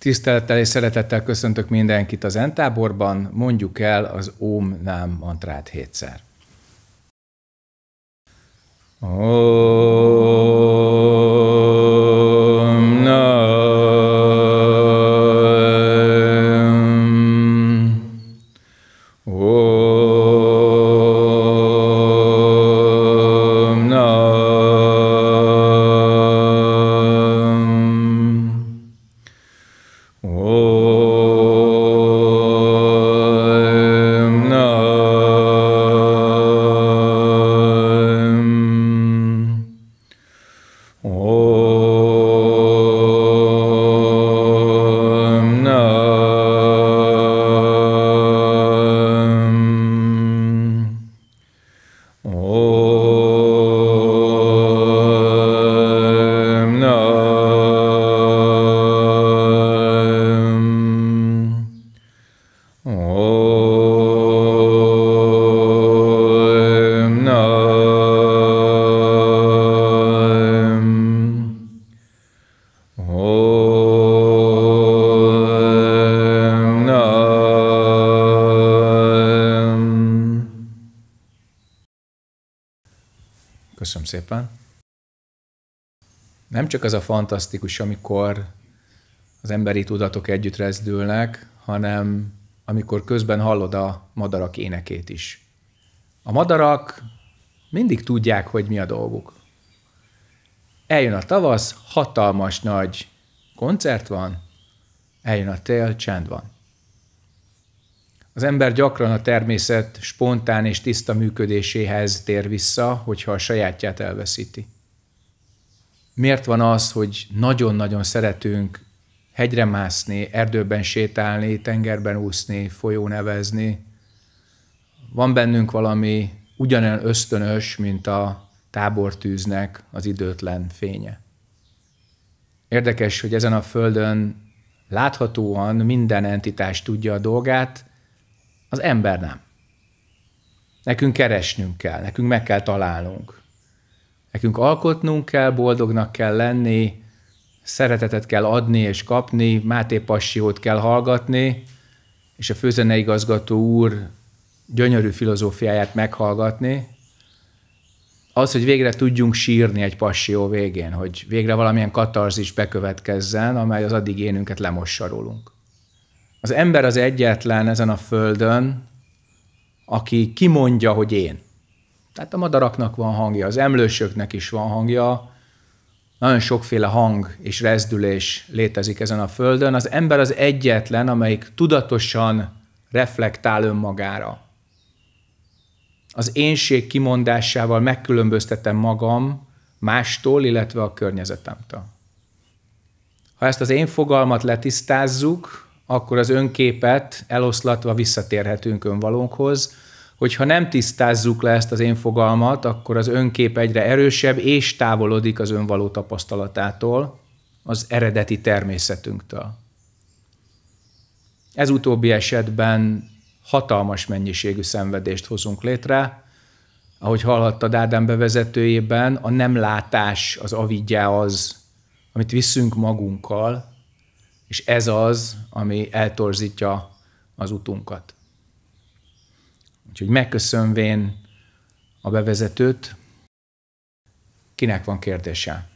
Tisztelettel és szeretettel köszöntök mindenkit az Entáborban. Mondjuk el az Om Nám mantrát hétszer. Oh. Köszönöm szépen. Nem csak az a fantasztikus, amikor az emberi tudatok együtt rezdülnek, hanem amikor közben hallod a madarak énekét is. A madarak mindig tudják, hogy mi a dolguk. Eljön a tavasz, hatalmas nagy koncert van, eljön a tél, csend van. Az ember gyakran a természet spontán és tiszta működéséhez tér vissza, hogyha a sajátját elveszíti. Miért van az, hogy nagyon-nagyon szeretünk hegyre mászni, erdőben sétálni, tengerben úszni, folyón nevezni. Van bennünk valami ugyanolyan ösztönös, mint a tábortűznek az időtlen fénye. Érdekes, hogy ezen a földön láthatóan minden entitás tudja a dolgát, az ember nem. Nekünk keresnünk kell, nekünk meg kell találnunk. Nekünk alkotnunk kell, boldognak kell lenni, szeretetet kell adni és kapni, Máté Passiót kell hallgatni, és a főzeneigazgató úr gyönyörű filozófiáját meghallgatni, az, hogy végre tudjunk sírni egy passió végén, hogy végre valamilyen katarzis bekövetkezzen, amely az addig énünket lemossa rólunk. Az ember az egyetlen ezen a földön, aki kimondja, hogy én. Tehát a madaraknak van hangja, az emlősöknek is van hangja, nagyon sokféle hang és rezdülés létezik ezen a földön. Az ember az egyetlen, amelyik tudatosan reflektál önmagára. Az énség kimondásával megkülönböztetem magam mástól, illetve a környezetemtől. Ha ezt az én fogalmat letisztázzuk, akkor az önképet eloszlatva visszatérhetünk önvalónkhoz, hogyha nem tisztázzuk le ezt az én fogalmat, akkor az önkép egyre erősebb, és távolodik az önvaló tapasztalatától, az eredeti természetünktől. Ez utóbbi esetben hatalmas mennyiségű szenvedést hozunk létre, ahogy hallhattad Ádám bevezetőjében, a nem látás, az avidja az, amit viszünk magunkkal, és ez az, ami eltorzítja az utunkat. Úgyhogy megköszönvén a bevezetőt, kinek van kérdése?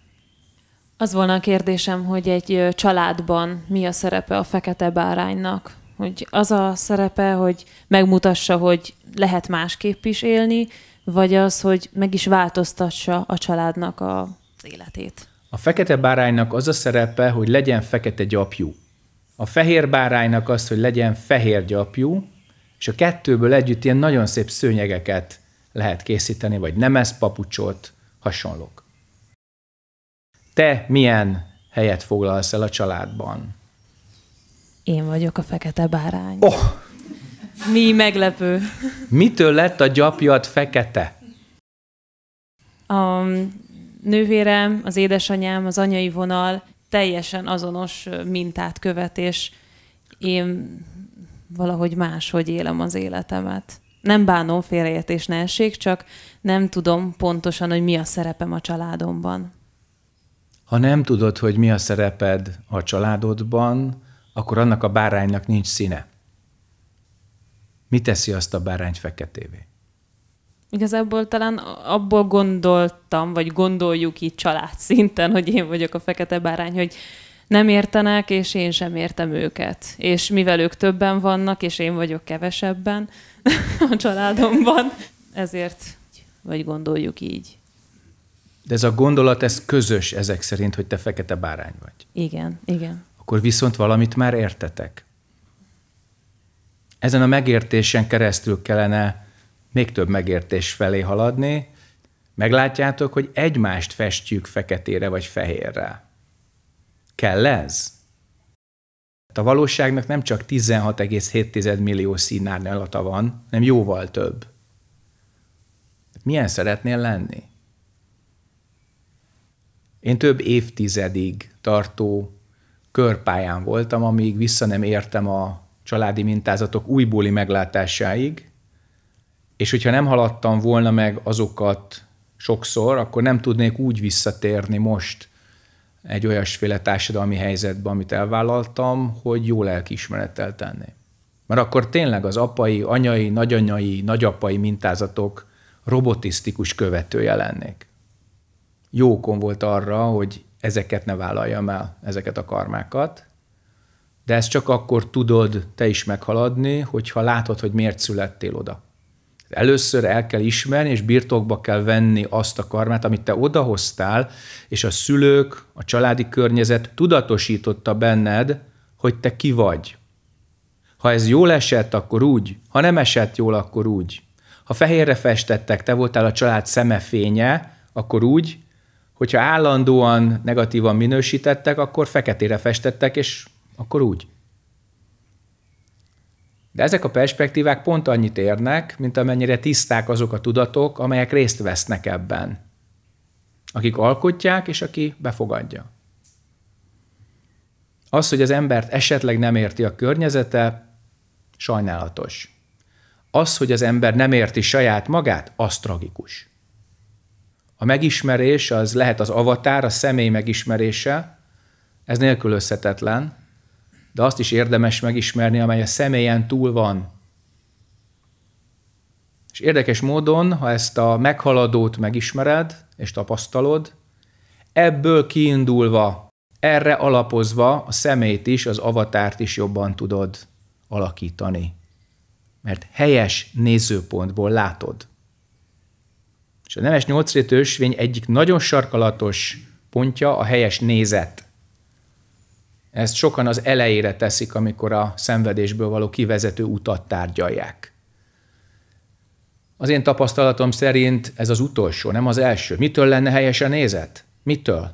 Az volna a kérdésem, hogy egy családban mi a szerepe a fekete báránynak? Hogy az a szerepe, hogy megmutassa, hogy lehet másképp is élni, vagy az, hogy meg is változtassa a családnak az életét? A fekete báránynak az a szerepe, hogy legyen fekete gyapjú. A fehér báránynak az, hogy legyen fehér gyapjú, és a kettőből együtt ilyen nagyon szép szőnyegeket lehet készíteni, vagy ez papucsot, hasonlók. Te milyen helyet foglalsz el a családban? Én vagyok a fekete bárány. Oh! Mi meglepő. Mitől lett a gyapjad fekete? A nővérem, az édesanyám, az anyai vonal teljesen azonos mintát követ, és én valahogy máshogy élem az életemet. Nem bánom, félreértés ne essék, csak nem tudom pontosan, hogy mi a szerepem a családomban. Ha nem tudod, hogy mi a szereped a családodban, akkor annak a báránynak nincs színe. Mi teszi azt a bárányt feketévé? Igazából talán abból gondoltam, vagy gondoljuk így család szinten, hogy én vagyok a fekete bárány, hogy nem értenek, és én sem értem őket. És mivel ők többen vannak, és én vagyok kevesebben a családomban, ezért vagy gondoljuk így. De ez a gondolat, ez közös ezek szerint, hogy te fekete bárány vagy. Igen, igen. Akkor viszont valamit már értetek. Ezen a megértésen keresztül kellene még több megértés felé haladni. Meglátjátok, hogy egymást festjük feketére vagy fehérre. Kell ez? Hát a valóságnak nem csak 16,7 millió színárnyalata van, nem jóval több. Hát milyen szeretnél lenni? Én több évtizedig tartó körpályán voltam, amíg vissza nem értem a családi mintázatok újbóli meglátásáig, és hogyha nem haladtam volna meg azokat sokszor, akkor nem tudnék úgy visszatérni most egy olyasféle társadalmi helyzetbe, amit elvállaltam, hogy jó lelkiismerettel tenni. Mert akkor tényleg az apai, anyai, nagyanyai, nagyapai mintázatok robotisztikus követője lennék. Jókon volt arra, hogy ezeket ne vállaljam el, ezeket a karmákat, de ezt csak akkor tudod te is meghaladni, hogyha látod, hogy miért születtél oda. Először el kell ismerni, és birtokba kell venni azt a karmát, amit te odahoztál, és a szülők, a családi környezet tudatosította benned, hogy te ki vagy. Ha ez jól esett, akkor úgy, ha nem esett jól, akkor úgy. Ha fehérre festettek, te voltál a család szemefénye, akkor úgy, hogyha állandóan negatívan minősítettek, akkor feketére festettek, és akkor úgy. De ezek a perspektívák pont annyit érnek, mint amennyire tiszták azok a tudatok, amelyek részt vesznek ebben. Akik alkotják, és aki befogadja. Az, hogy az embert esetleg nem érti a környezete, sajnálatos. Az, hogy az ember nem érti saját magát, az tragikus. A megismerés az lehet az avatár, a személy megismerése, ez nélkülözhetetlen, de azt is érdemes megismerni, amely a személyen túl van. És érdekes módon, ha ezt a meghaladót megismered és tapasztalod, ebből kiindulva, erre alapozva a szemét is, az avatárt is jobban tudod alakítani. Mert helyes nézőpontból látod. És a nemes nyolcrétősvény egyik nagyon sarkalatos pontja a helyes nézet. Ezt sokan az elejére teszik, amikor a szenvedésből való kivezető utat tárgyalják. Az én tapasztalatom szerint ez az utolsó, nem az első. Mitől lenne helyes a nézet? Mitől?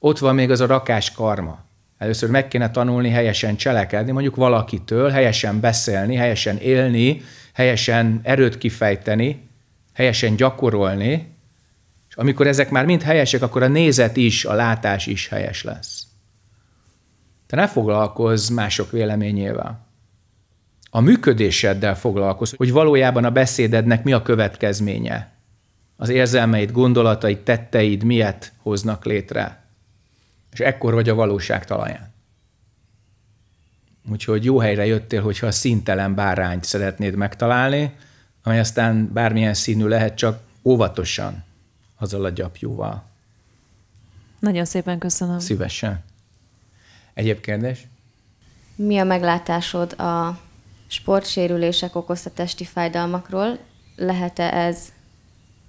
Ott van még az a rakás karma. Először meg kéne tanulni helyesen cselekedni, mondjuk valakitől, helyesen beszélni, helyesen élni, helyesen erőt kifejteni, helyesen gyakorolni, és amikor ezek már mind helyesek, akkor a nézet is, a látás is helyes lesz. Te ne foglalkozz mások véleményével. A működéseddel foglalkozz, hogy valójában a beszédednek mi a következménye. Az érzelmeid, gondolataid, tetteid miért hoznak létre. És ekkor vagy a valóság talaján. Úgyhogy jó helyre jöttél, hogyha a színtelen bárányt szeretnéd megtalálni, amely aztán bármilyen színű lehet, csak óvatosan azzal a gyapjúval. Nagyon szépen köszönöm. Szívesen. Egyéb kérdés? Mi a meglátásod a sportsérülések okozta testi fájdalmakról? Lehet-e ez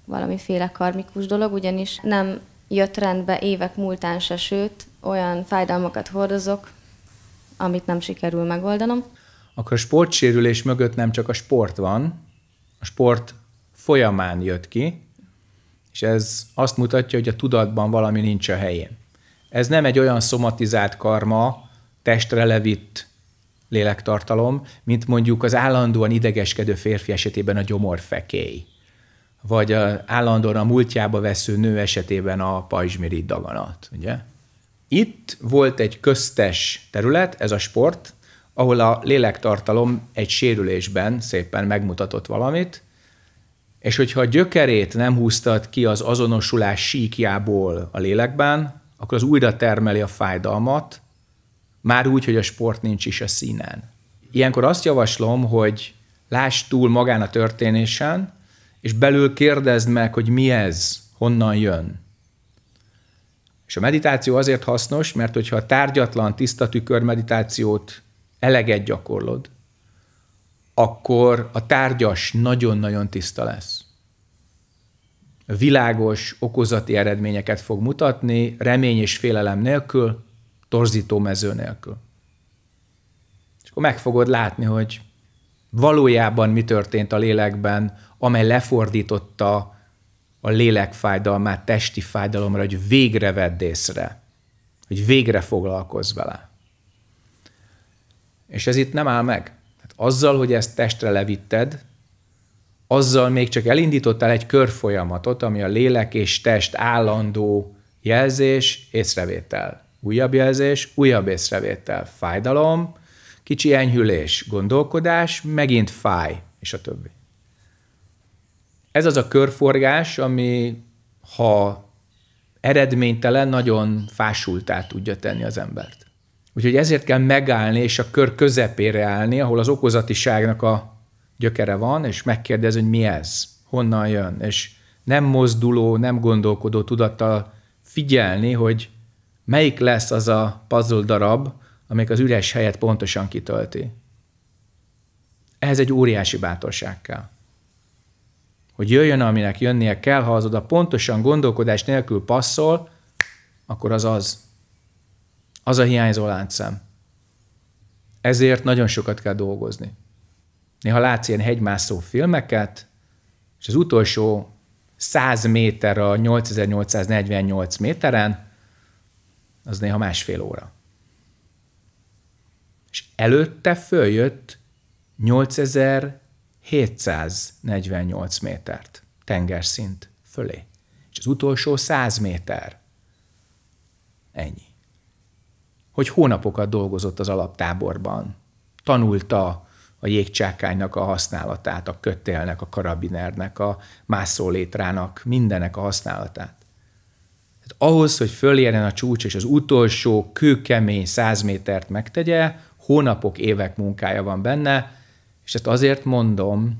valamiféle karmikus dolog, ugyanis nem jött rendbe évek múltán se, sőt, olyan fájdalmakat hordozok, amit nem sikerül megoldanom. Akkor a sportsérülés mögött nem csak a sport van, a sport folyamán jött ki, és ez azt mutatja, hogy a tudatban valami nincs a helyén. Ez nem egy olyan szomatizált karma, testre levitt lélektartalom, mint mondjuk az állandóan idegeskedő férfi esetében a gyomorfekély, vagy a állandóan a múltjába vesző nő esetében a pajzsmirigy daganat, ugye? Itt volt egy köztes terület, ez a sport, ahol a lélektartalom egy sérülésben szépen megmutatott valamit, és hogyha a gyökerét nem húztad ki az azonosulás síkjából a lélekben, akkor az újra termeli a fájdalmat, már úgy, hogy a sport nincs is a színen. Ilyenkor azt javaslom, hogy láss túl magán a történésen, és belül kérdezd meg, hogy mi ez, honnan jön. És a meditáció azért hasznos, mert hogyha a tárgyatlan, tiszta tükör meditációt eleget gyakorlod, akkor a tárgyas nagyon-nagyon tiszta lesz világos, okozati eredményeket fog mutatni, remény és félelem nélkül, torzító mező nélkül. És akkor meg fogod látni, hogy valójában mi történt a lélekben, amely lefordította a lélek fájdalmát testi fájdalomra, hogy végre vedd észre, hogy végre foglalkozz vele. És ez itt nem áll meg. Hát azzal, hogy ezt testre levitted, azzal még csak elindítottál egy körfolyamatot, ami a lélek és test állandó jelzés, észrevétel. Újabb jelzés, újabb észrevétel. Fájdalom, kicsi enyhülés, gondolkodás, megint fáj, és a többi. Ez az a körforgás, ami ha eredménytelen, nagyon fásultá tudja tenni az embert. Úgyhogy ezért kell megállni és a kör közepére állni, ahol az okozatiságnak a gyökere van, és megkérdez, hogy mi ez, honnan jön, és nem mozduló, nem gondolkodó tudattal figyelni, hogy melyik lesz az a puzzle darab, amelyik az üres helyet pontosan kitölti. Ehhez egy óriási bátorság kell. Hogy jöjjön, aminek jönnie kell, ha az oda pontosan gondolkodás nélkül passzol, akkor az az. Az a hiányzó láncszem. Ezért nagyon sokat kell dolgozni. Néha látsz ilyen hegymászó filmeket, és az utolsó 100 méter a 8848 méteren, az néha másfél óra. És előtte följött 8748 métert tengerszint fölé. És az utolsó 100 méter. Ennyi. Hogy hónapokat dolgozott az alaptáborban, tanulta a jégcsákánynak a használatát, a kötélnek, a karabinernek, a mászólétrának, mindenek a használatát. Tehát ahhoz, hogy fölérjen a csúcs és az utolsó kőkemény száz métert megtegye, hónapok, évek munkája van benne, és ezt hát azért mondom,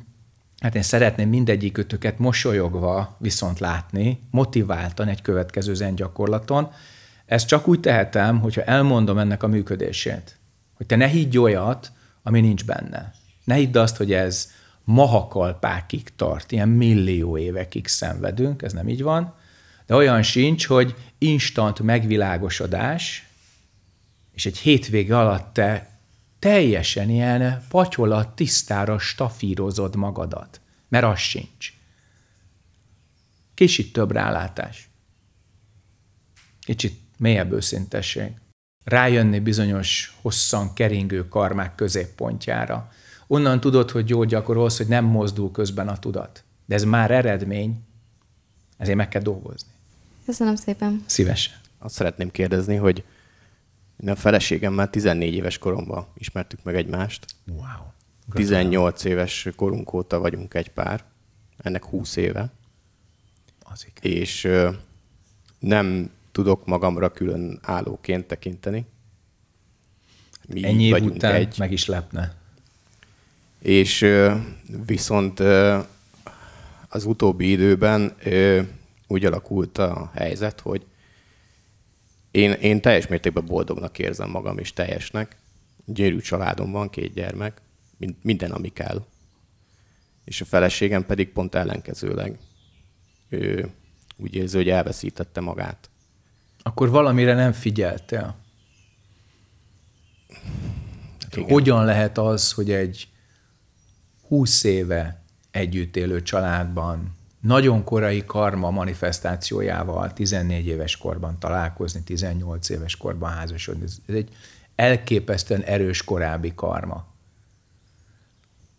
hát én szeretném ötöket mosolyogva viszont látni, motiváltan egy következő zengyakorlaton. Ezt csak úgy tehetem, hogyha elmondom ennek a működését. Hogy te ne higgy olyat, ami nincs benne. Ne hidd azt, hogy ez mahakalpákig tart, ilyen millió évekig szenvedünk, ez nem így van, de olyan sincs, hogy instant megvilágosodás, és egy hétvége alatt te teljesen ilyen patyolat tisztára stafírozod magadat, mert az sincs. Kicsit több rálátás, kicsit mélyebb őszintesség, rájönni bizonyos hosszan keringő karmák középpontjára. Onnan tudod, hogy jól gyakorolsz, hogy nem mozdul közben a tudat. De ez már eredmény, ezért meg kell dolgozni. Köszönöm szépen. Szívesen. Azt szeretném kérdezni, hogy a már 14 éves koromban ismertük meg egymást. Wow. 18 éves korunk óta vagyunk egy pár, ennek 20 éve. Az igen. És nem tudok magamra külön állóként tekinteni. Mi Ennyi év után egy. meg is lepne. És viszont az utóbbi időben úgy alakult a helyzet, hogy én, én teljes mértékben boldognak érzem magam, és teljesnek. Gyönyörű családom van, két gyermek, minden, ami kell. És a feleségem pedig pont ellenkezőleg ő úgy érzi, hogy elveszítette magát akkor valamire nem figyeltél. Hát hogyan lehet az, hogy egy 20 éve együtt élő családban nagyon korai karma manifestációjával 14 éves korban találkozni, 18 éves korban házasodni. Ez egy elképesztően erős korábbi karma.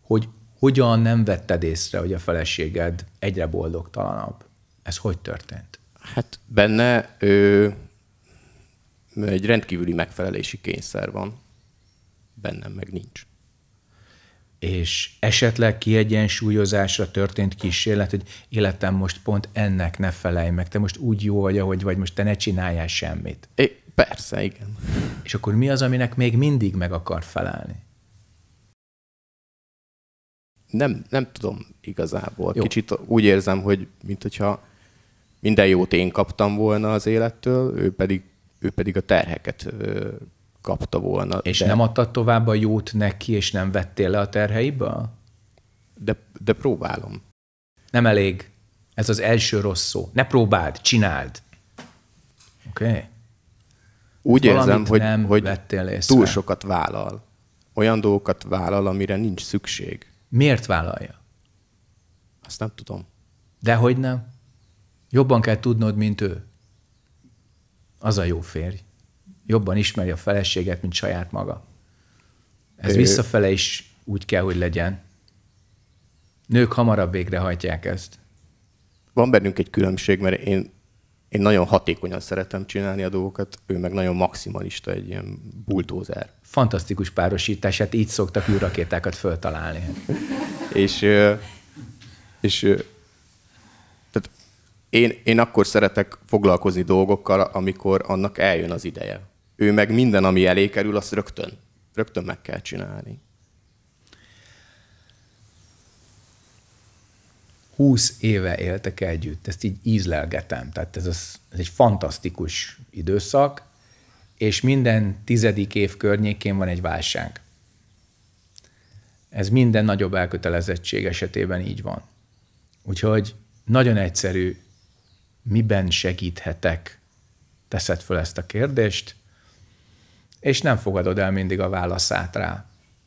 Hogy hogyan nem vetted észre, hogy a feleséged egyre boldogtalanabb? Ez hogy történt? Hát benne ő, egy rendkívüli megfelelési kényszer van, bennem meg nincs. És esetleg kiegyensúlyozásra történt kísérlet, hogy életem most pont ennek ne felelj meg, te most úgy jó vagy, ahogy vagy, most te ne csináljál semmit. É, persze, igen. És akkor mi az, aminek még mindig meg akar felelni? Nem, nem tudom igazából. Jó. Kicsit úgy érzem, hogy mint hogyha minden jót én kaptam volna az élettől, ő pedig, ő pedig a terheket kapta volna. És de... nem adtad tovább a jót neki, és nem vettél le a terheiből? De, de próbálom. Nem elég. Ez az első rossz szó. Ne próbáld, csináld. Oké. Okay. Úgy Valamit érzem, hogy, nem hogy vettél észre. túl sokat vállal. Olyan dolgokat vállal, amire nincs szükség. Miért vállalja? Azt nem tudom. De hogy nem? Jobban kell tudnod, mint ő. Az a jó férj. Jobban ismeri a feleséget, mint saját maga. Ez é. visszafele is úgy kell, hogy legyen. Nők hamarabb végrehajtják ezt. Van bennünk egy különbség, mert én, én nagyon hatékonyan szeretem csinálni a dolgokat, ő meg nagyon maximalista, egy ilyen bultózer. Fantasztikus párosítás, hát így szoktak űrrakétákat föltalálni. és, és én, én akkor szeretek foglalkozni dolgokkal, amikor annak eljön az ideje. Ő meg minden, ami elé kerül, azt rögtön, rögtön meg kell csinálni. 20 éve éltek együtt, ezt így ízlelgetem. Tehát ez, az, ez egy fantasztikus időszak, és minden tizedik év környékén van egy válság. Ez minden nagyobb elkötelezettség esetében így van. Úgyhogy nagyon egyszerű miben segíthetek? Teszed föl ezt a kérdést, és nem fogadod el mindig a válaszát rá,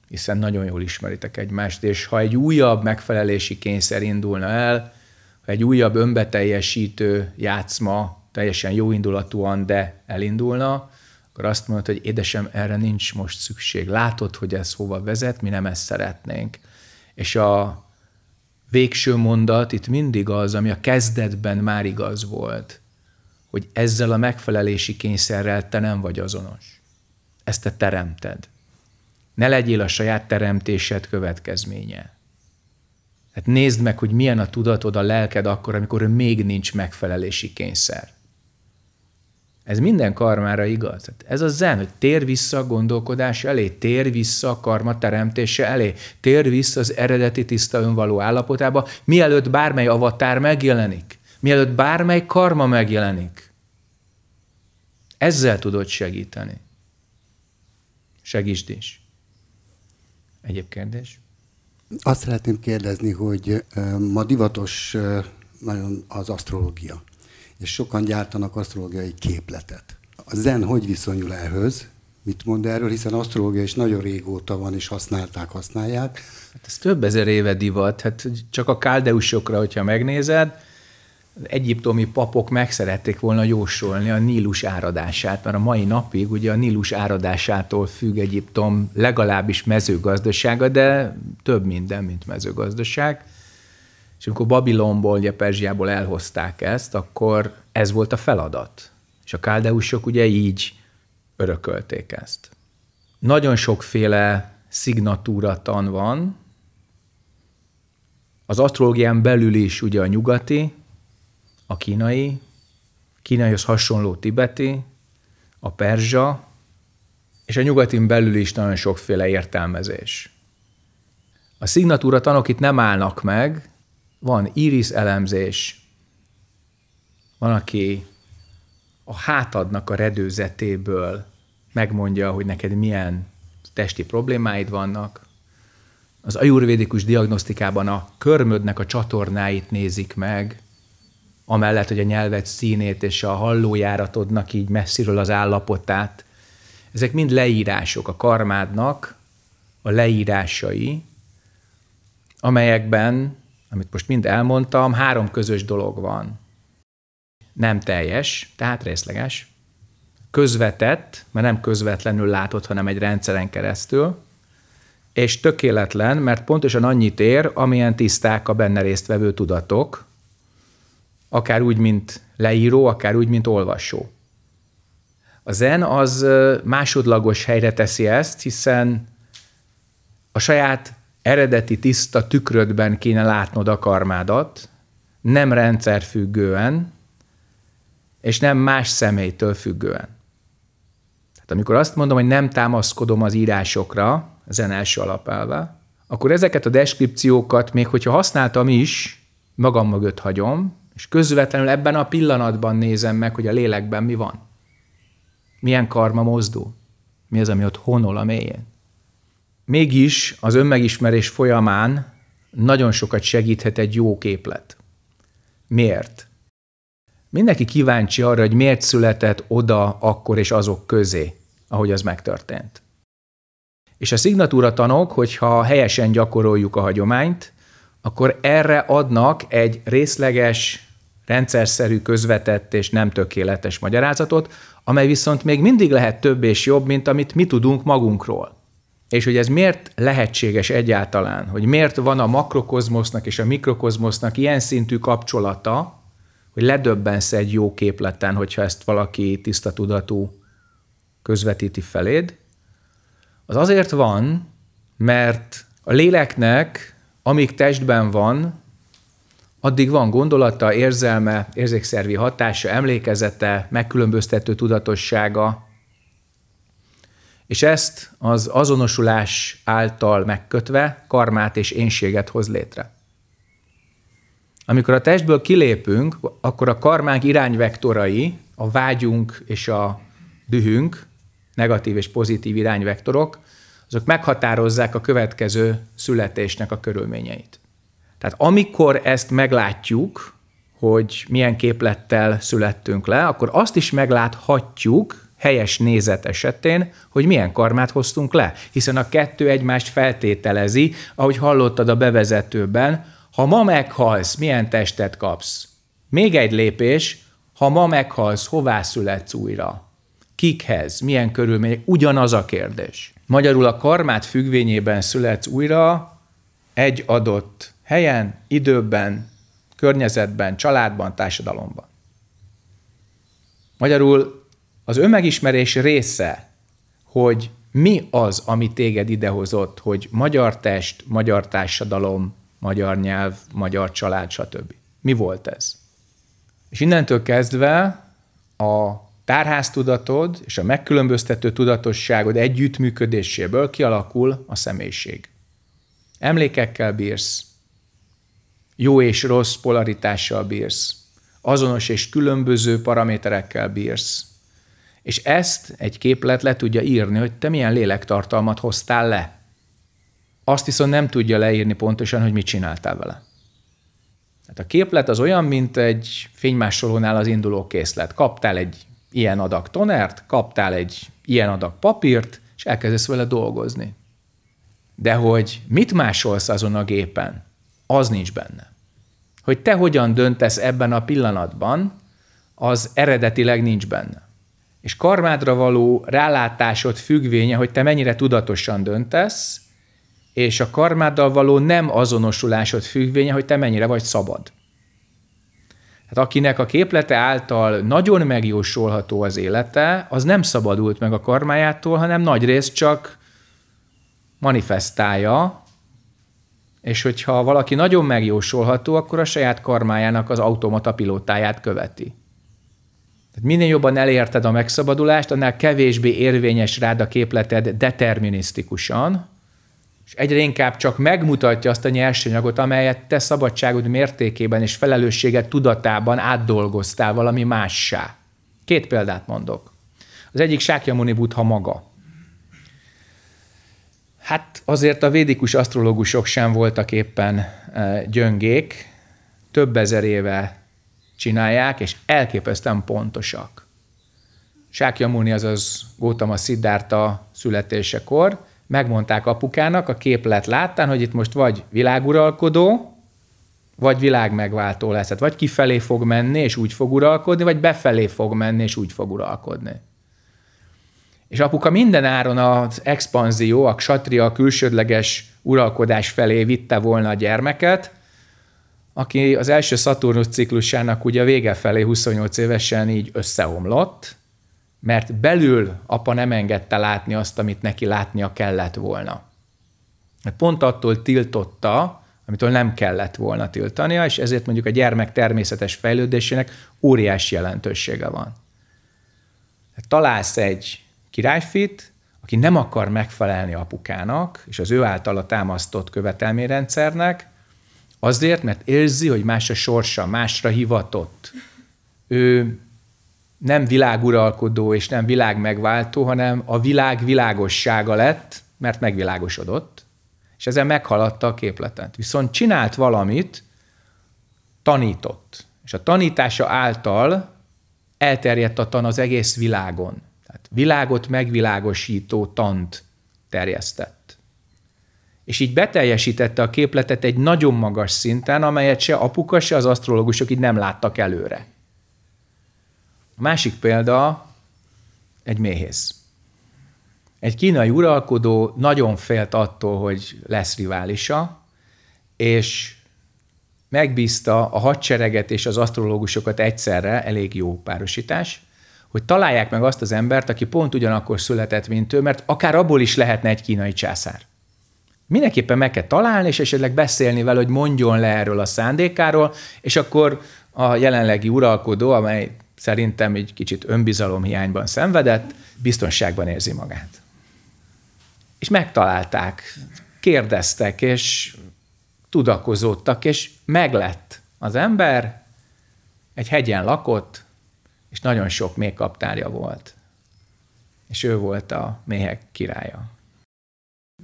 hiszen nagyon jól ismeritek egymást, és ha egy újabb megfelelési kényszer indulna el, ha egy újabb önbeteljesítő játszma teljesen jó indulatúan, de elindulna, akkor azt mondod, hogy édesem, erre nincs most szükség. Látod, hogy ez hova vezet, mi nem ezt szeretnénk. És a végső mondat itt mindig az, ami a kezdetben már igaz volt, hogy ezzel a megfelelési kényszerrel te nem vagy azonos. Ezt te teremted. Ne legyél a saját teremtésed következménye. Hát nézd meg, hogy milyen a tudatod, a lelked akkor, amikor még nincs megfelelési kényszer. Ez minden karmára igaz. Hát ez a zen, hogy tér vissza a gondolkodás elé, tér vissza a karma teremtése elé, tér vissza az eredeti tiszta önvaló állapotába, mielőtt bármely avatár megjelenik, mielőtt bármely karma megjelenik. Ezzel tudod segíteni. Segítsd is. Egyéb kérdés? Azt szeretném kérdezni, hogy ma divatos nagyon az asztrológia és sokan gyártanak asztrológiai képletet. A zen hogy viszonyul ehhez? Mit mond erről? Hiszen asztrológia is nagyon régóta van, és használták, használják. Hát ez több ezer éve divat. Hát csak a káldeusokra, hogyha megnézed, egyiptomi papok meg szerették volna jósolni a Nílus áradását, mert a mai napig ugye a Nílus áradásától függ Egyiptom legalábbis mezőgazdasága, de több minden, mint mezőgazdaság. És amikor Babilonból, ugye Perzsiából elhozták ezt, akkor ez volt a feladat. És a káldeusok ugye így örökölték ezt. Nagyon sokféle tan van. Az asztrológián belül is ugye a nyugati, a kínai, kínaihoz hasonló tibeti, a perzsa, és a nyugatin belül is nagyon sokféle értelmezés. A szignatúra tanok itt nem állnak meg, van iris elemzés, van, aki a hátadnak a redőzetéből megmondja, hogy neked milyen testi problémáid vannak. Az ajurvédikus diagnosztikában a körmödnek a csatornáit nézik meg, amellett, hogy a nyelved színét és a hallójáratodnak így messziről az állapotát. Ezek mind leírások a karmádnak, a leírásai, amelyekben amit most mind elmondtam, három közös dolog van. Nem teljes, tehát részleges. Közvetett, mert nem közvetlenül látott, hanem egy rendszeren keresztül. És tökéletlen, mert pontosan annyit ér, amilyen tiszták a benne résztvevő tudatok, akár úgy, mint leíró, akár úgy, mint olvasó. A zen az másodlagos helyre teszi ezt, hiszen a saját eredeti tiszta tükrödben kéne látnod a karmádat, nem rendszerfüggően, és nem más személytől függően. Tehát amikor azt mondom, hogy nem támaszkodom az írásokra, zen első alapelve, akkor ezeket a deskripciókat, még hogyha használtam is, magam mögött hagyom, és közvetlenül ebben a pillanatban nézem meg, hogy a lélekben mi van. Milyen karma mozdul. Mi az, ami ott honol a mélyén. Mégis az önmegismerés folyamán nagyon sokat segíthet egy jó képlet. Miért? Mindenki kíváncsi arra, hogy miért született oda, akkor és azok közé, ahogy az megtörtént. És a szignatúra tanok, hogyha helyesen gyakoroljuk a hagyományt, akkor erre adnak egy részleges, rendszerszerű, közvetett és nem tökéletes magyarázatot, amely viszont még mindig lehet több és jobb, mint amit mi tudunk magunkról. És hogy ez miért lehetséges egyáltalán, hogy miért van a makrokozmosznak és a mikrokozmosznak ilyen szintű kapcsolata, hogy ledöbbensz egy jó képleten, hogyha ezt valaki tiszta tudatú közvetíti feléd, az azért van, mert a léleknek, amíg testben van, addig van gondolata, érzelme, érzékszervi hatása, emlékezete, megkülönböztető tudatossága, és ezt az azonosulás által megkötve karmát és énséget hoz létre. Amikor a testből kilépünk, akkor a karmánk irányvektorai, a vágyunk és a dühünk, negatív és pozitív irányvektorok, azok meghatározzák a következő születésnek a körülményeit. Tehát amikor ezt meglátjuk, hogy milyen képlettel születtünk le, akkor azt is megláthatjuk, helyes nézet esetén, hogy milyen karmát hoztunk le, hiszen a kettő egymást feltételezi, ahogy hallottad a bevezetőben, ha ma meghalsz, milyen testet kapsz? Még egy lépés, ha ma meghalsz, hová születsz újra? Kikhez? Milyen körülmények? Ugyanaz a kérdés. Magyarul a karmát függvényében születsz újra egy adott helyen, időben, környezetben, családban, társadalomban. Magyarul az önmegismerés része, hogy mi az, ami téged idehozott, hogy magyar test, magyar társadalom, magyar nyelv, magyar család, stb. Mi volt ez? És innentől kezdve a tárháztudatod és a megkülönböztető tudatosságod együttműködéséből kialakul a személyiség. Emlékekkel bírsz, jó és rossz polaritással bírsz, azonos és különböző paraméterekkel bírsz, és ezt egy képlet le tudja írni, hogy te milyen lélektartalmat hoztál le. Azt viszont nem tudja leírni pontosan, hogy mit csináltál vele. Tehát a képlet az olyan, mint egy fénymásolónál az induló készlet. Kaptál egy ilyen adag tonert, kaptál egy ilyen adag papírt, és elkezdesz vele dolgozni. De hogy mit másolsz azon a gépen, az nincs benne. Hogy te hogyan döntesz ebben a pillanatban, az eredetileg nincs benne és karmádra való rálátásod függvénye, hogy te mennyire tudatosan döntesz, és a karmáddal való nem azonosulásod függvénye, hogy te mennyire vagy szabad. Hát akinek a képlete által nagyon megjósolható az élete, az nem szabadult meg a karmájától, hanem nagy rész csak manifestálja, és hogyha valaki nagyon megjósolható, akkor a saját karmájának az automata pilótáját követi. Tehát minél jobban elérted a megszabadulást, annál kevésbé érvényes rád a képleted determinisztikusan, és egyre inkább csak megmutatja azt a nyersanyagot, amelyet te szabadságod mértékében és felelősséged tudatában átdolgoztál valami mássá. Két példát mondok. Az egyik Sákyamuni Buddha maga. Hát azért a védikus asztrológusok sem voltak éppen eh, gyöngék, több ezer éve csinálják, és elképesztően pontosak. Sákyamuni, azaz Gótama Sziddárta születésekor megmondták apukának a képlet láttán, hogy itt most vagy világuralkodó, vagy világ megváltó lesz. Tehát vagy kifelé fog menni, és úgy fog uralkodni, vagy befelé fog menni, és úgy fog uralkodni. És apuka minden áron az expanzió, a ksatria, a külsődleges uralkodás felé vitte volna a gyermeket, aki az első Szaturnus ciklusának ugye vége felé 28 évesen így összeomlott, mert belül apa nem engedte látni azt, amit neki látnia kellett volna. Pont attól tiltotta, amitől nem kellett volna tiltania, és ezért mondjuk a gyermek természetes fejlődésének óriási jelentősége van. Találsz egy királyfit, aki nem akar megfelelni apukának, és az ő általa támasztott követelményrendszernek, Azért, mert érzi, hogy más a sorsa, másra hivatott. Ő nem világuralkodó és nem világ megváltó, hanem a világ világossága lett, mert megvilágosodott, és ezzel meghaladta a képletet. Viszont csinált valamit, tanított. És a tanítása által elterjedt a tan az egész világon. Tehát világot megvilágosító tant terjesztett és így beteljesítette a képletet egy nagyon magas szinten, amelyet se apuka, se az asztrológusok így nem láttak előre. A másik példa egy méhész. Egy kínai uralkodó nagyon félt attól, hogy lesz riválisa, és megbízta a hadsereget és az asztrológusokat egyszerre, elég jó párosítás, hogy találják meg azt az embert, aki pont ugyanakkor született, mint ő, mert akár abból is lehetne egy kínai császár mindenképpen meg kell találni, és esetleg beszélni vele, hogy mondjon le erről a szándékáról, és akkor a jelenlegi uralkodó, amely szerintem egy kicsit önbizalomhiányban szenvedett, biztonságban érzi magát. És megtalálták, kérdeztek, és tudakozódtak, és meglett az ember, egy hegyen lakott, és nagyon sok méhkaptárja volt. És ő volt a méhek királya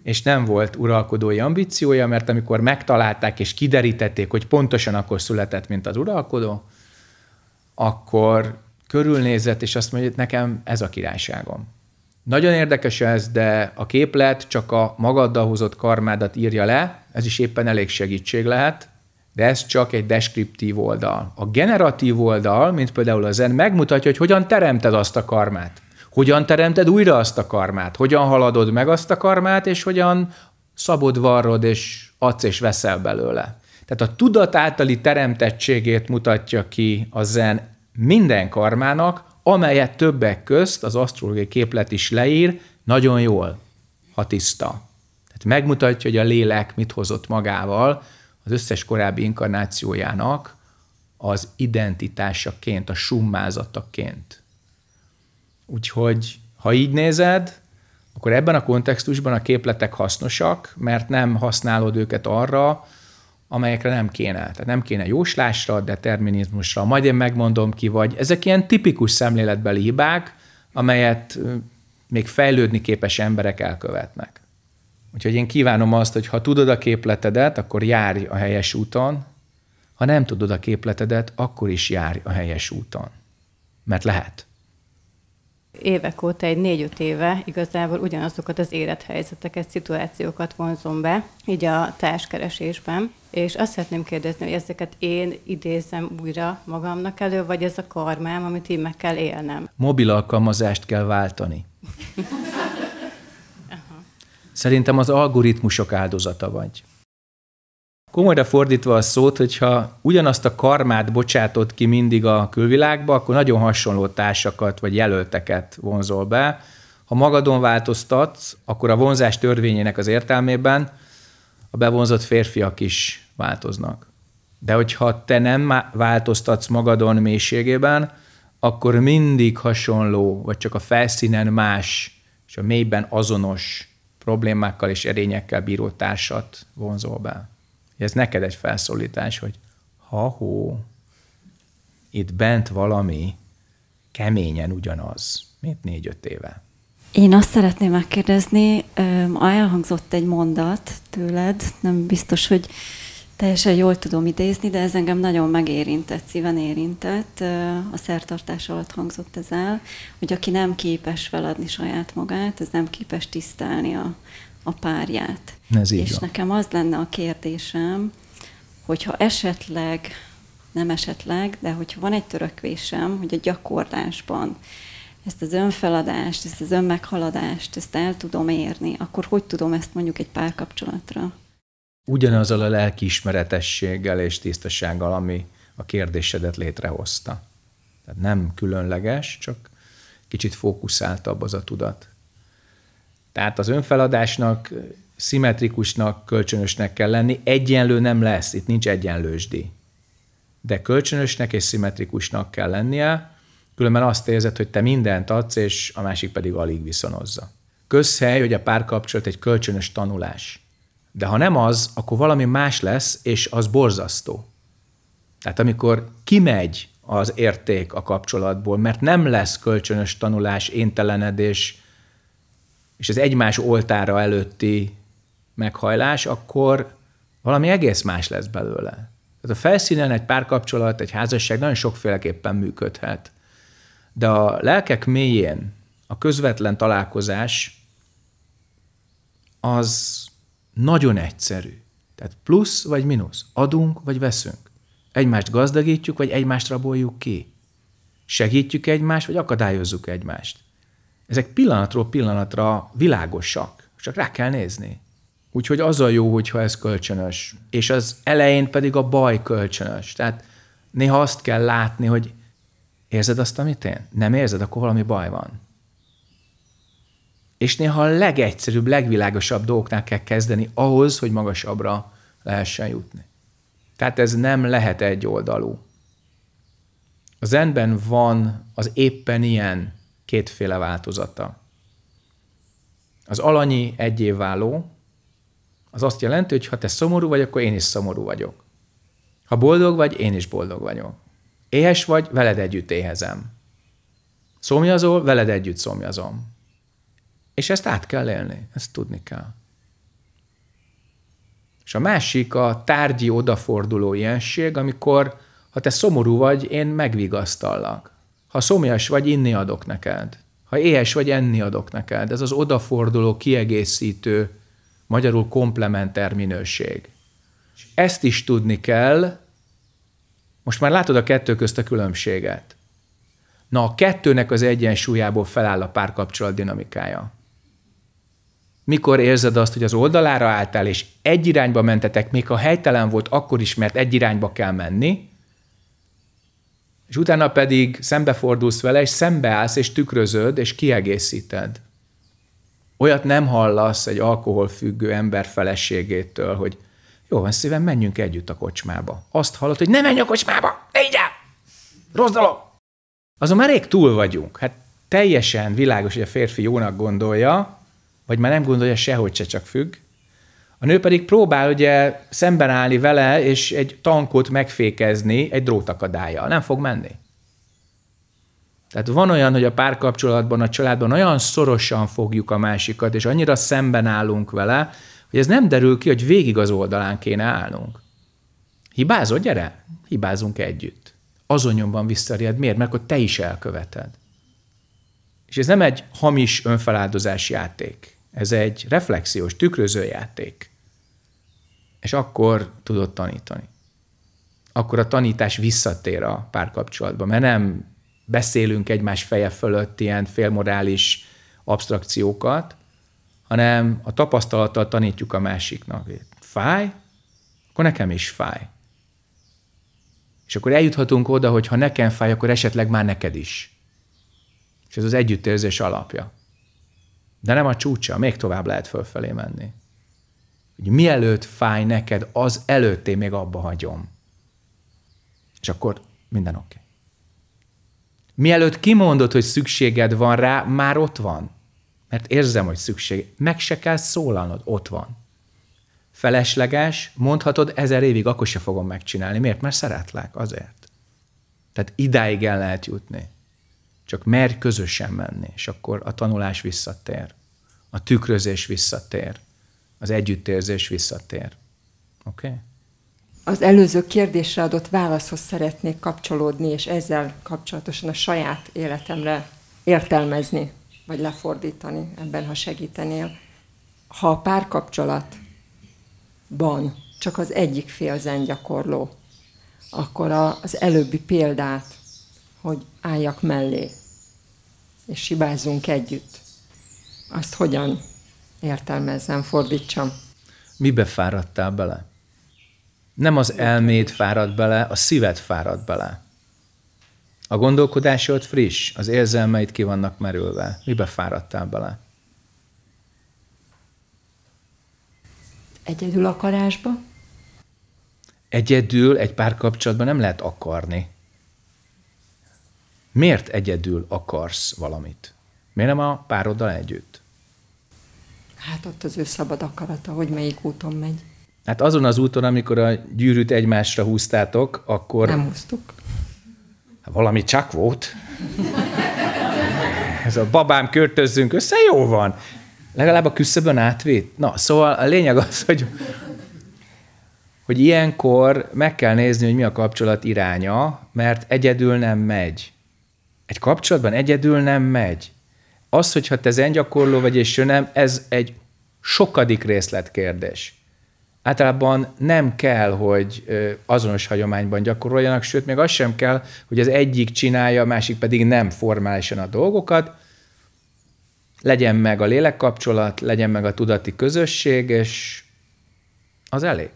és nem volt uralkodói ambíciója, mert amikor megtalálták és kiderítették, hogy pontosan akkor született, mint az uralkodó, akkor körülnézett, és azt mondja, hogy nekem ez a királyságom. Nagyon érdekes ez, de a képlet csak a magaddal hozott karmádat írja le, ez is éppen elég segítség lehet, de ez csak egy deskriptív oldal. A generatív oldal, mint például a zen, megmutatja, hogy hogyan teremted azt a karmát. Hogyan teremted újra azt a karmát? Hogyan haladod meg azt a karmát, és hogyan szabod, varrod, és adsz és veszel belőle? Tehát a tudat általi teremtettségét mutatja ki a zen minden karmának, amelyet többek közt az asztrológiai képlet is leír, nagyon jól, ha tiszta. Tehát megmutatja, hogy a lélek mit hozott magával az összes korábbi inkarnációjának az identitásaként, a summázataként. Úgyhogy ha így nézed, akkor ebben a kontextusban a képletek hasznosak, mert nem használod őket arra, amelyekre nem kéne. Tehát nem kéne jóslásra, determinizmusra, majd én megmondom ki vagy. Ezek ilyen tipikus szemléletbeli hibák, amelyet még fejlődni képes emberek elkövetnek. Úgyhogy én kívánom azt, hogy ha tudod a képletedet, akkor járj a helyes úton, ha nem tudod a képletedet, akkor is járj a helyes úton. Mert lehet évek óta, egy négy-öt éve igazából ugyanazokat az élethelyzeteket, szituációkat vonzom be, így a társkeresésben, és azt szeretném kérdezni, hogy ezeket én idézem újra magamnak elő, vagy ez a karmám, amit így meg kell élnem? Mobil alkalmazást kell váltani. Szerintem az algoritmusok áldozata vagy komolyra fordítva a szót, hogyha ugyanazt a karmát bocsátott ki mindig a külvilágba, akkor nagyon hasonló társakat vagy jelölteket vonzol be. Ha magadon változtatsz, akkor a vonzás törvényének az értelmében a bevonzott férfiak is változnak. De hogyha te nem változtatsz magadon mélységében, akkor mindig hasonló, vagy csak a felszínen más, és a mélyben azonos problémákkal és erényekkel bíró társat vonzol be. Ez neked egy felszólítás, hogy ha-hó, itt bent valami keményen ugyanaz, mint négy-öt éve. Én azt szeretném megkérdezni, elhangzott egy mondat tőled, nem biztos, hogy teljesen jól tudom idézni, de ez engem nagyon megérintett, szíven érintett. A szertartás alatt hangzott ez el, hogy aki nem képes feladni saját magát, az nem képes tisztelni a, a párját. Ez így És van. nekem az lenne a kérdésem, hogyha esetleg, nem esetleg, de hogyha van egy törökvésem, hogy a gyakorlásban ezt az önfeladást, ezt az önmeghaladást, ezt el tudom érni, akkor hogy tudom ezt mondjuk egy párkapcsolatra? Ugyanazzal a lelkiismeretességgel és tisztasággal, ami a kérdésedet létrehozta. Tehát nem különleges, csak kicsit fókuszáltabb az a tudat. Tehát az önfeladásnak, szimmetrikusnak, kölcsönösnek kell lenni. Egyenlő nem lesz, itt nincs egyenlősdi. De kölcsönösnek és szimmetrikusnak kell lennie, különben azt érzed, hogy te mindent adsz, és a másik pedig alig viszonozza. Közhely, hogy a párkapcsolat egy kölcsönös tanulás. De ha nem az, akkor valami más lesz, és az borzasztó. Tehát amikor kimegy az érték a kapcsolatból, mert nem lesz kölcsönös tanulás, éntelenedés, és az egymás oltára előtti meghajlás, akkor valami egész más lesz belőle. Tehát a felszínen egy párkapcsolat, egy házasság nagyon sokféleképpen működhet. De a lelkek mélyén a közvetlen találkozás az nagyon egyszerű. Tehát plusz vagy mínusz, adunk vagy veszünk. Egymást gazdagítjuk, vagy egymást raboljuk ki. Segítjük egymást, vagy akadályozzuk egymást ezek pillanatról pillanatra világosak, csak rá kell nézni. Úgyhogy az a jó, hogyha ez kölcsönös, és az elején pedig a baj kölcsönös. Tehát néha azt kell látni, hogy érzed azt, amit én? Nem érzed, akkor valami baj van. És néha a legegyszerűbb, legvilágosabb dolgoknál kell kezdeni ahhoz, hogy magasabbra lehessen jutni. Tehát ez nem lehet egy oldalú. Az enben van az éppen ilyen kétféle változata. Az alanyi egyévváló, az azt jelenti, hogy ha te szomorú vagy, akkor én is szomorú vagyok. Ha boldog vagy, én is boldog vagyok. Éhes vagy, veled együtt éhezem. Szomjazol, veled együtt szomjazom. És ezt át kell élni, ezt tudni kell. És a másik a tárgyi odaforduló jelenség, amikor ha te szomorú vagy, én megvigasztallak. Ha szomjas vagy, inni adok neked. Ha éhes vagy, enni adok neked. Ez az odaforduló, kiegészítő, magyarul komplementer minőség. És ezt is tudni kell, most már látod a kettő közt a különbséget. Na, a kettőnek az egyensúlyából feláll a párkapcsolat dinamikája. Mikor érzed azt, hogy az oldalára álltál, és egy irányba mentetek, még ha helytelen volt, akkor is, mert egy irányba kell menni, és utána pedig szembefordulsz vele, és szembeállsz, és tükrözöd, és kiegészíted. Olyat nem hallasz egy alkoholfüggő ember feleségétől, hogy jó van szívem, menjünk együtt a kocsmába. Azt hallod, hogy ne menj a kocsmába, ne így el! Rossz dolog! Azon már rég túl vagyunk. Hát teljesen világos, hogy a férfi jónak gondolja, vagy már nem gondolja sehogy se csak függ, a nő pedig próbál ugye szemben állni vele, és egy tankot megfékezni egy drótakadálya. Nem fog menni. Tehát van olyan, hogy a párkapcsolatban, a családban olyan szorosan fogjuk a másikat, és annyira szemben állunk vele, hogy ez nem derül ki, hogy végig az oldalán kéne állnunk. Hibázod gyere! Hibázunk együtt. Azon nyomban Miért? Mert akkor te is elköveted. És ez nem egy hamis önfeláldozás játék. Ez egy reflexiós, tükrözőjáték. És akkor tudod tanítani. Akkor a tanítás visszatér a párkapcsolatba, mert nem beszélünk egymás feje fölött ilyen félmorális abstrakciókat, hanem a tapasztalattal tanítjuk a másiknak. Fáj? Akkor nekem is fáj. És akkor eljuthatunk oda, hogy ha nekem fáj, akkor esetleg már neked is. És ez az együttérzés alapja. De nem a csúcsa, még tovább lehet fölfelé menni. Hogy mielőtt fáj neked, az előtt én még abba hagyom. És akkor minden oké. Okay. Mielőtt kimondod, hogy szükséged van rá, már ott van. Mert érzem, hogy szükség. Meg se kell szólalnod, ott van. Felesleges, mondhatod ezer évig, akkor se fogom megcsinálni. Miért? Mert szeretlek, azért. Tehát idáig el lehet jutni. Csak merj közösen menni, és akkor a tanulás visszatér, a tükrözés visszatér, az együttérzés visszatér. Oké? Okay? Az előző kérdésre adott válaszhoz szeretnék kapcsolódni, és ezzel kapcsolatosan a saját életemre értelmezni, vagy lefordítani, ebben, ha segítenél. Ha a párkapcsolatban csak az egyik fél zengyakorló, akkor az előbbi példát hogy álljak mellé, és hibázzunk együtt. Azt hogyan értelmezzem, fordítsam. Mibe fáradtál bele? Nem az elmét fáradt bele, a szíved fáradt bele. A gondolkodásod friss, az érzelmeid ki vannak merülve. Mibe fáradtál bele? Egyedül akarásba? Egyedül egy párkapcsolatban nem lehet akarni. Miért egyedül akarsz valamit? Miért nem a pároddal együtt? Hát ott az ő szabad akarata, hogy melyik úton megy. Hát azon az úton, amikor a gyűrűt egymásra húztátok, akkor... Nem húztuk. Hát valami csak volt. Ez a babám, körtözzünk össze, jó van. Legalább a küszöbön átvét. Na, szóval a lényeg az, hogy, hogy ilyenkor meg kell nézni, hogy mi a kapcsolat iránya, mert egyedül nem megy. Egy kapcsolatban egyedül nem megy. Az, hogyha te zengyakorló vagy és ő nem, ez egy sokadik részletkérdés. Általában nem kell, hogy azonos hagyományban gyakoroljanak, sőt, még az sem kell, hogy az egyik csinálja, a másik pedig nem formálisan a dolgokat. Legyen meg a lélekkapcsolat, legyen meg a tudati közösség, és az elég.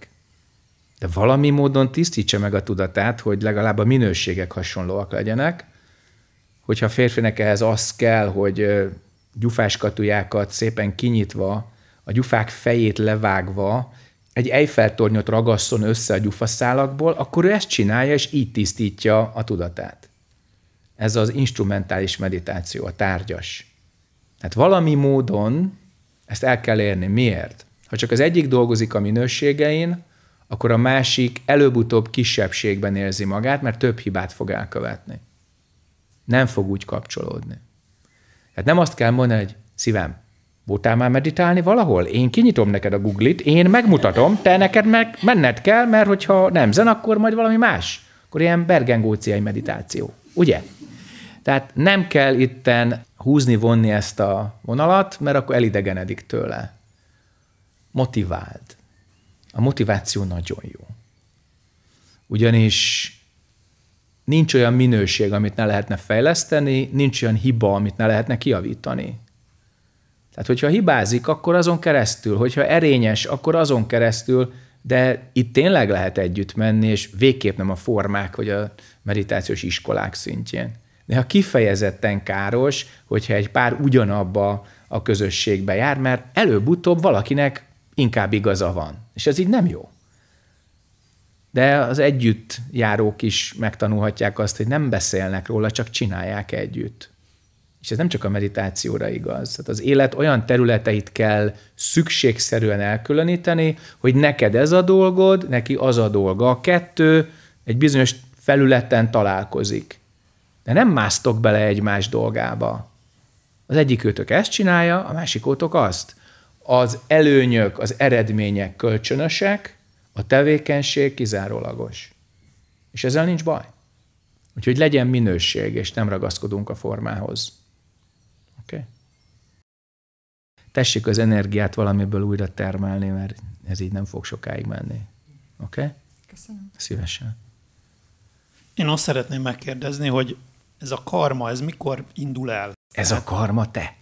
De valami módon tisztítsa meg a tudatát, hogy legalább a minőségek hasonlóak legyenek, hogyha a férfinek ehhez az kell, hogy gyufáskatujákat szépen kinyitva, a gyufák fejét levágva, egy ejfeltornyot ragasszon össze a gyufaszálakból, akkor ő ezt csinálja, és így tisztítja a tudatát. Ez az instrumentális meditáció, a tárgyas. Tehát valami módon ezt el kell érni. Miért? Ha csak az egyik dolgozik a minőségein, akkor a másik előbb-utóbb kisebbségben érzi magát, mert több hibát fog elkövetni nem fog úgy kapcsolódni. Tehát nem azt kell mondani, hogy szívem, voltál már meditálni valahol? Én kinyitom neked a Google-it, én megmutatom, te neked meg menned kell, mert hogyha nem zen, akkor majd valami más. Akkor ilyen bergengóciai meditáció. Ugye? Tehát nem kell itten húzni, vonni ezt a vonalat, mert akkor elidegenedik tőle. Motiváld. A motiváció nagyon jó. Ugyanis nincs olyan minőség, amit ne lehetne fejleszteni, nincs olyan hiba, amit ne lehetne kiavítani. Tehát, hogyha hibázik, akkor azon keresztül, hogyha erényes, akkor azon keresztül, de itt tényleg lehet együtt menni, és végképp nem a formák vagy a meditációs iskolák szintjén. De ha kifejezetten káros, hogyha egy pár ugyanabba a közösségbe jár, mert előbb-utóbb valakinek inkább igaza van. És ez így nem jó. De az együtt járók is megtanulhatják azt, hogy nem beszélnek róla, csak csinálják együtt. És ez nem csak a meditációra igaz. Tehát az élet olyan területeit kell szükségszerűen elkülöníteni, hogy neked ez a dolgod, neki az a dolga. A kettő egy bizonyos felületen találkozik. De nem másztok bele egymás dolgába. Az egyik őtök ezt csinálja, a másik ótok azt. Az előnyök, az eredmények kölcsönösek, a tevékenység kizárólagos. És ezzel nincs baj. Úgyhogy legyen minőség, és nem ragaszkodunk a formához. Oké? Okay? Tessék az energiát valamiből újra termelni, mert ez így nem fog sokáig menni. Oké? Okay? Köszönöm. Szívesen. Én azt szeretném megkérdezni, hogy ez a karma, ez mikor indul el? Ez a karma te?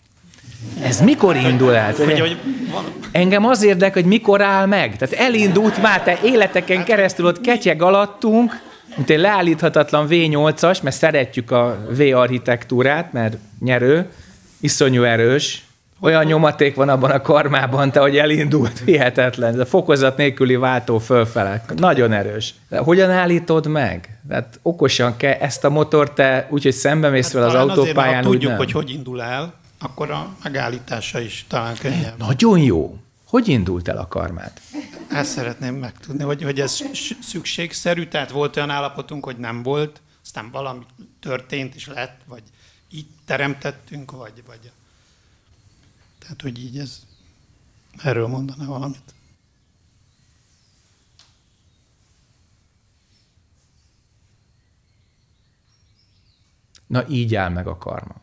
Ez mikor indul el? Hogy, hogy van, Engem az érdek, hogy mikor áll meg. Tehát elindult már, te életeken keresztül ott ketyeg alattunk, mint egy leállíthatatlan V8-as, mert szeretjük a V-architektúrát, mert nyerő, iszonyú erős, olyan nyomaték van abban a karmában, te, hogy elindult, hihetetlen. a fokozat nélküli váltó fölfele. Nagyon erős. De hogyan állítod meg? Tehát okosan kell ezt a motort, te úgyhogy szembe mész hát vele az autópályán. Azért, tudjuk, hogy hogy indul el, akkor a megállítása is talán könnyebb. Nagyon jó. Hogy indult el a karmát? Ezt szeretném megtudni, hogy, hogy ez szükségszerű, tehát volt olyan állapotunk, hogy nem volt, aztán valami történt és lett, vagy így teremtettünk, vagy, vagy tehát, hogy így ez, erről mondaná valamit. Na így áll meg a karma.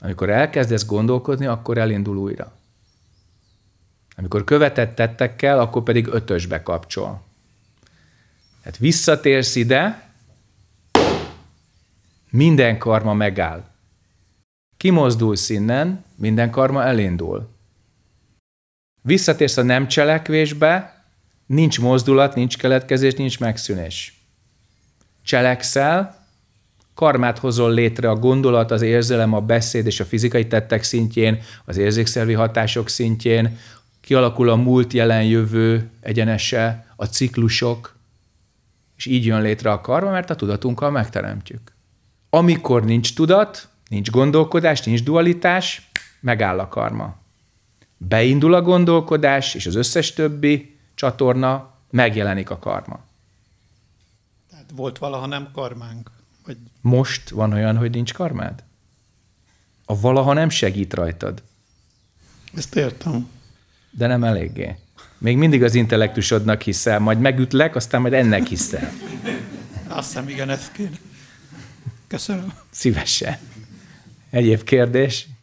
Amikor elkezdesz gondolkodni, akkor elindul újra. Amikor követett tettekkel, akkor pedig ötösbe kapcsol. Hát visszatérsz ide, minden karma megáll. Kimozdulsz innen, minden karma elindul. Visszatérsz a nem cselekvésbe, nincs mozdulat, nincs keletkezés, nincs megszűnés. Cselekszel, Karmát hozol létre a gondolat, az érzelem, a beszéd és a fizikai tettek szintjén, az érzékszervi hatások szintjén, kialakul a múlt, jelen, jövő egyenese, a ciklusok, és így jön létre a karma, mert a tudatunkkal megteremtjük. Amikor nincs tudat, nincs gondolkodás, nincs dualitás, megáll a karma. Beindul a gondolkodás, és az összes többi csatorna megjelenik a karma. Tehát volt valaha nem karmánk. Vagy... Most van olyan, hogy nincs karmád? A valaha nem segít rajtad. Ezt értem. De nem eléggé. Még mindig az intellektusodnak hiszel, majd megütlek, aztán majd ennek hiszel. Azt hiszem, igen, ezt kéne. Köszönöm. Szívesen. Egyéb kérdés?